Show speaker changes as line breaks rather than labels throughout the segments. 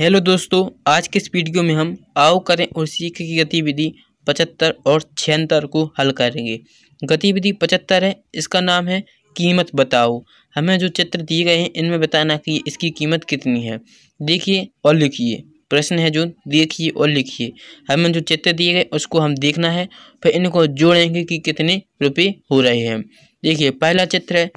hello दोस्तों आज के इस वीडियो में हम आओ करें और सीख की गतिविधि पचहत्तर और छिहत्तर को हल करेंगे गतिविधि पचहत्तर है इसका नाम है कीमत बताओ हमें जो चित्र दिए गए हैं इनमें बताना कि इसकी कीमत कितनी है देखिए और लिखिए प्रश्न है जो देखिए और लिखिए हमें जो चित्र दिए गए उसको हम देखना है फिर इनको जोड़ेंगे कि कितने रुपये हो रहे हैं देखिए पहला चित्र है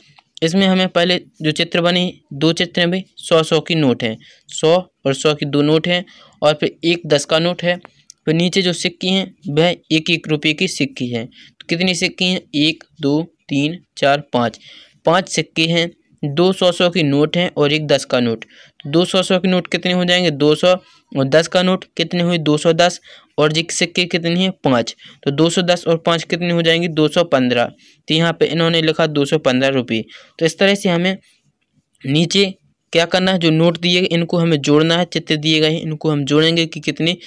इसमें हमें पहले जो चित्र बने दो चित्र में सौ सौ की नोट हैं सौ और सौ की दो नोट हैं और फिर एक दस का नोट है फिर नीचे जो सिक्की हैं वह एक एक रुपये की सिक्की है तो कितनी सिक्की हैं एक दो तीन चार पाँच पाँच सिक्के हैं दो सौ सौ की नोट हैं और एक दस का नोट दो सौ सौ के नोट कितने हो जाएंगे दो सौ और दस का नोट कितने हुए दो सौ दस और जिक सिक्के कितने हैं पाँच तो दो सौ दस और पाँच कितने हो जाएंगे दो सौ पंद्रह तो यहाँ पे इन्होंने लिखा दो सौ पंद्रह रुपये तो इस तरह से हमें नीचे क्या करना है जो नोट दिए गए इनको हमें जोड़ना है चित्र दिए गए इनको हम जोड़ेंगे कि कितने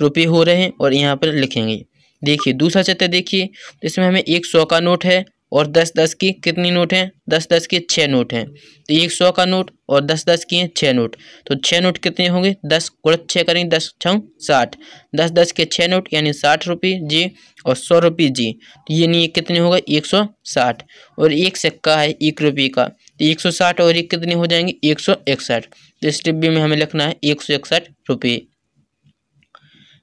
रुपये हो रहे हैं और यहाँ पर लिखेंगे देखिए दूसरा चित्र देखिए तो इसमें हमें एक सौ का नोट है और दस दस की कितनी नोट हैं दस दस के छः नोट हैं तो एक सौ का नोट और दस दस की हैं छः नोट तो छः नोट कितने होंगे दस गुड़ छः करेंगे दस छः साठ दस दस के छः नोट यानी साठ रुपये जी और सौ रुपये जी तो ये नहीं कितने होगा एक सौ साठ और एक सिक्का है एक रुपये का तो एक सौ साठ और एक कितने हो जाएंगे एक सौ इकसठ तो इस डिब्बे में हमें लिखना है एक सौ इकसठ रुपये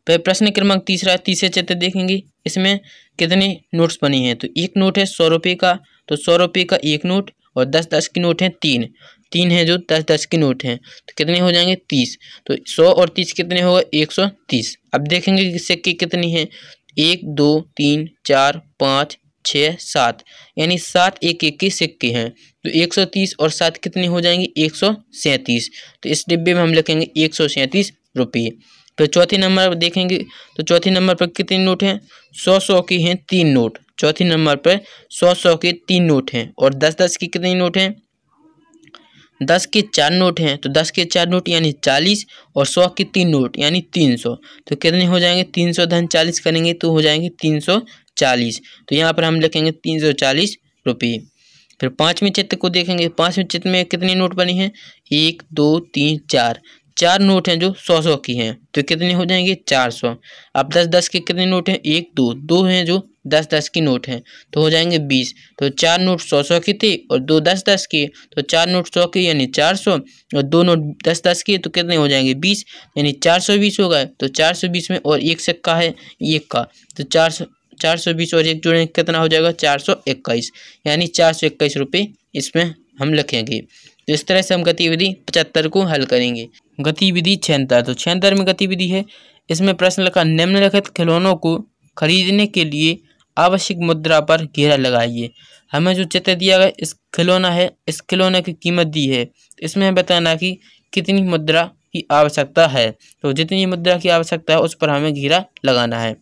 फिर प्रश्न क्रमांक तीसरा तीसरे चित्र देखेंगे इसमें कितने नोट्स बने हैं तो एक नोट है सौ रुपये का तो सौ रुपये का एक नोट और दस दस के नोट हैं तीन तीन है जो दस दस के नोट हैं तो कितने हो जाएंगे तीस तो सौ और तीस कितने होगा एक सौ तीस अब देखेंगे कि सिक्के कितने हैं एक दो तीन चार पाँच छः सात यानी सात एक एक के सिक्के हैं तो एक सौ तीस और सात कितने हो जाएंगे एक सौ सैंतीस तो इस डिब्बे में हम लिखेंगे एक सौ सैंतीस रुपये फिर चौथी नंबर पर देखेंगे तो चौथी नंबर पर कितने नोट हैं सौ सौ की हैं तीन नोट चौथी नंबर पर सौ सौ के तीन नोट हैं और दस दस के कितने नोट हैं दस के चार नोट हैं तो दस के चार नोट यानी चालीस और सौ के तीन नोट यानी तीन सौ तो कितने हो जाएंगे तीन सौ धन चालीस करेंगे तो हो जाएंगे तीन सौ चालीस तो यहाँ पर हम लिखेंगे तीन सौ चालीस रुपये फिर पाँचवें चित्र को देखेंगे पाँचवें चित्र में कितने नोट बने हैं एक दो तीन चार चार नोट हैं जो सौ सौ की हैं तो कितने हो जाएंगे चार सौ अब दस दस के कितने नोट हैं एक दो दो हैं जो दस दस की नोट हैं तो हो जाएंगे बीस तो चार नोट सौ सौ के थे और दो दस दस के तो चार नोट सौ के यानी चार सौ और दो नोट दस दस के तो कितने हो जाएंगे बीस यानी चार सौ बीस हो गए तो चार सौ बीस में और एक सिक्का है एक का तो चार सौ चार सौ बीस और एक जोड़ेंगे कितना हो जाएगा चार सौ इक्कीस यानी चार सौ इक्कीस रुपये इसमें हम लिखेंगे तो इस तरह से हम गतिविधि पचहत्तर को हल करेंगे गतिविधि छिहत्तर तो छिहत्तर में गतिविधि है इसमें प्रश्न लिखा निम्नलिखित खिलौनों को खरीदने के लिए आवश्यक मुद्रा पर घेरा लगाइए हमें जो चित्र दिया गया इस खिलौना है इस खिलौने की कीमत दी है इसमें हमें बताना कि कितनी मुद्रा की आवश्यकता है तो जितनी मुद्रा की आवश्यकता है उस पर हमें घेरा लगाना है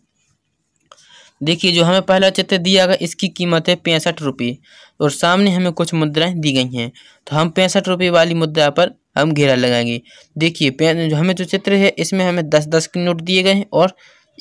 देखिए जो हमें पहला चित्र दिया गया इसकी कीमत है पैंसठ रुपये और सामने हमें कुछ मुद्राएं दी गई हैं तो हम पैंसठ रुपये वाली मुद्रा पर हम घेरा लगाएंगे देखिए हमें जो चित्र है इसमें हमें दस दस के नोट दिए गए हैं और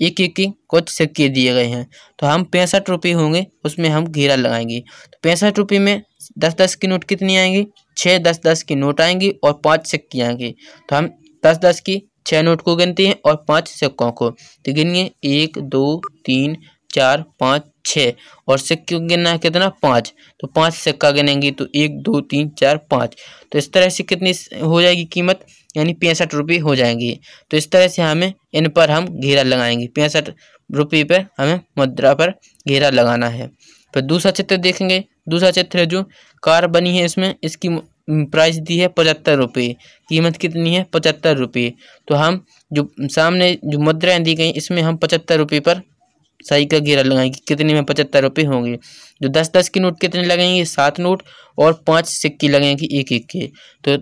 एक एक के कुछ सिक्के दिए गए हैं तो हम पैंसठ रुपये होंगे उसमें हम घेरा लगाएंगे तो पैंसठ रुपये में दस दस के नोट कितने आएंगे छः दस दस के नोट आएंगे और पाँच सिक्के आएंगे तो हम दस दस की छः नोट को गिनते हैं और पाँच सिक्कों को तो गिनिए एक दो तीन चार पाँच छः और सिक्के गिनना है कितना पाँच तो पाँच सिक्का गिनेंगे तो एक दो तीन चार पाँच तो इस तरह से कितनी हो जाएगी कीमत यानी पैंसठ रुपये हो जाएंगी तो इस तरह से हमें इन पर हम घेरा लगाएंगे पैंसठ रुपये पर हमें मुद्रा पर घेरा लगाना है फिर दूसरा चित्र देखेंगे दूसरा चित्र जो कार बनी है इसमें इसकी प्राइस दी है पचहत्तर रुपये कीमत कितनी है पचहत्तर रुपये तो हम जो सामने जो मुद्राएँ दी गई इसमें हम पचहत्तर रुपये पर सही का घेरा लगाएंगे कितने में पचहत्तर रुपये होंगे जो दस दस के नोट कितने लगेंगे सात नोट और पाँच सिक्के लगेंगे एक एक के तो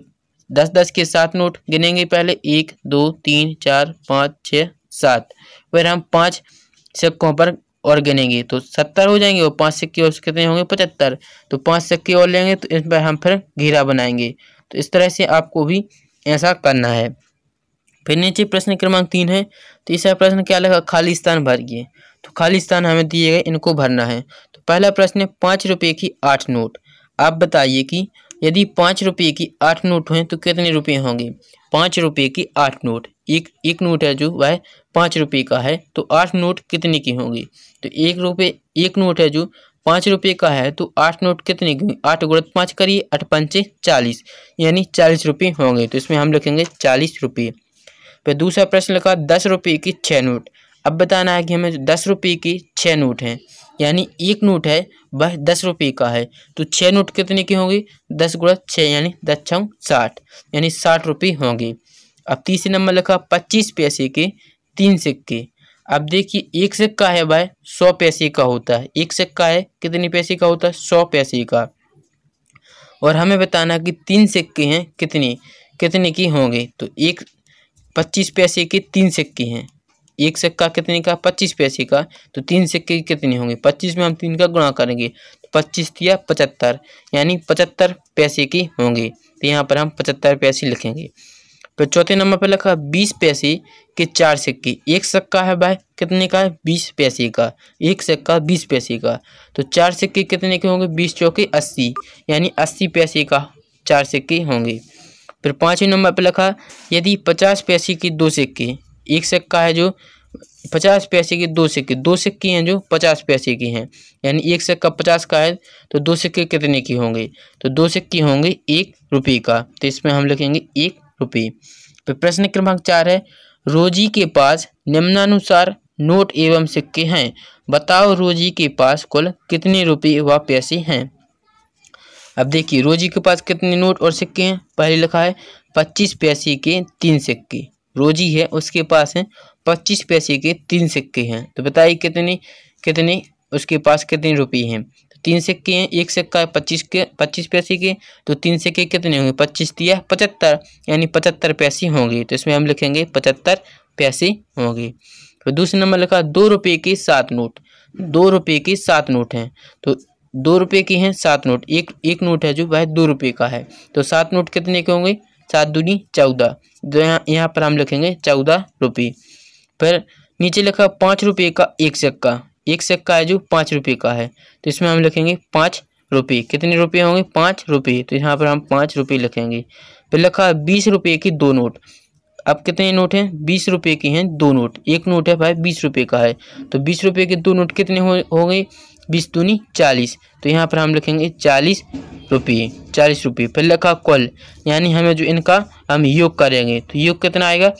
दस दस के सात नोट गिनेंगे पहले एक दो तीन चार पाँच छः सात फिर हम पाँच सिक्कों पर और गिनेंगे तो सत्तर हो जाएंगे और पाँच सिक्के और कितने होंगे पचहत्तर तो पाँच सिक्के और लेंगे तो इस पर हम फिर घेरा बनाएंगे तो इस तरह से आपको भी ऐसा करना है फिर नीचे प्रश्न क्रमांक तीन है तीसरा तो प्रश्न क्या लगा खाली स्थान भरिए तो खाली स्थान हमें दिए गए इनको भरना है तो पहला प्रश्न है पाँच रुपये की आठ नोट आप बताइए कि यदि पाँच रुपये की आठ नोट हैं तो कितने रुपये होंगे पाँच रुपये की आठ नोट एक एक नोट है जो वह पाँच रुपये का है तो आठ नोट कितने की होंगी तो एक रुपये एक नोट है जो पाँच रुपये का है तो आठ नोट कितने की आठ गुणत पाँच करिए आठ पंचे चालीस यानी चालीस रुपये होंगे तो इसमें हम लिखेंगे चालीस रुपये फिर दूसरा प्रश्न लिखा दस रुपये की छः नोट अब बताना है कि हमें दस रुपये की छः नोट हैं यानी एक नोट है वह दस रुपये का है तो छः नोट कितने की होगी दस गुड़ा छः यानी दस छः साठ यानी साठ रुपये होंगे अब तीसरे नंबर लिखा पच्चीस पैसे के तीन सिक्के अब देखिए एक सिक्का है वह सौ पैसे का होता है एक सिक्का है कितने पैसे का होता है सौ पैसे का और हमें बताना कि तीन सिक्के हैं कितने कितने की होंगे तो एक पच्चीस पैसे के तीन सिक्के हैं एक सिक्का कितने का पच्चीस पैसे का तो तीन सिक्के कितने होंगे पच्चीस में हम तीन का गुणा करेंगे तो पच्चीस या पचहत्तर यानी पचहत्तर पैसे की होंगे तो यहाँ पर हम पचहत्तर पैसे लिखेंगे फिर तो चौथे नंबर पर लिखा बीस पैसे के चार सिक्के एक सिक्का है भाई कितने का है बीस पैसे का एक सिक्का बीस पैसे का तो चार सिक्के कितने के होंगे बीस चौके अस्सी यानी अस्सी पैसे का चार सिक्के होंगे फिर पाँचवें नंबर पर लिखा यदि पचास पैसे के दो सिक्के एक सिक्का है जो पचास पैसे की दो सिक्के दो सिक्के हैं जो पचास पैसे की हैं यानी एक सिक्का पचास का है तो दो सिक्के कितने की होंगे तो दो सिक्के होंगे एक रुपये का तो इसमें हम लिखेंगे एक रुपये तो प्रश्न क्रमांक चार है रोजी के पास निम्नानुसार नोट एवं सिक्के हैं बताओ रोजी के पास कुल कितने रुपये व पैसे हैं अब देखिए रोजी के पास कितने नोट और सिक्के हैं पहले लिखा है पच्चीस पैसे के तीन सिक्के रोजी है उसके पास हैं पच्चीस पैसे के तीन सिक्के हैं तो बताइए कितने कितने उसके पास कितने रुपये हैं तो तीन सिक्के हैं एक सिक्का है पच्चीस के पच्चीस पैसे के तो तीन सिक्के कितने होंगे पच्चीस दिया पचहत्तर यानी पचहत्तर पैसे होंगे तो इसमें हम लिखेंगे पचहत्तर पैसे होंगे तो दूसरे नंबर लिखा दो रुपये के सात नोट दो रुपये के सात नोट हैं तो दो रुपये के हैं सात नोट एक एक नोट है जो वह दो रुपये का है तो सात नोट कितने के होंगे सात दूनी चौदह तो यहाँ यहाँ पर हम लिखेंगे चौदह रुपये फिर नीचे लिखा पाँच रुपये का एक सिक्का एक सिक्का है जो पाँच रुपये का है तो इसमें हम लिखेंगे पाँच रुपये कितने रुपये होंगे पाँच रुपये तो यहाँ पर हम पाँच रुपये लिखेंगे फिर लिखा बीस रुपये की दो नोट अब कितने नोट हैं बीस रुपये के हैं दो नोट एक नोट है भाई बीस रुपये का है तो बीस रुपये के दो नोट कितने हो, हो गए बीस दूनी चालीस तो यहाँ पर हम लिखेंगे चालीस रुपये चालीस रुपये फिर लिखा कुल यानी हमें जो इनका हम योग करेंगे तो योग कितना आएगा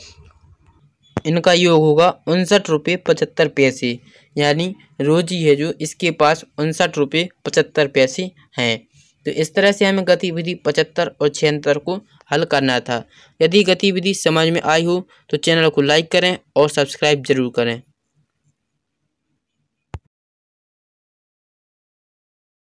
इनका योग होगा उनसठ रुपये पचहत्तर पैसे यानी रोजी है जो इसके पास उनसठ रुपये पचहत्तर पैसे हैं तो इस तरह से हमें गतिविधि पचहत्तर और छिहत्तर को हल करना था यदि गतिविधि समझ में आई हो तो चैनल को लाइक करें और सब्सक्राइब जरूर करें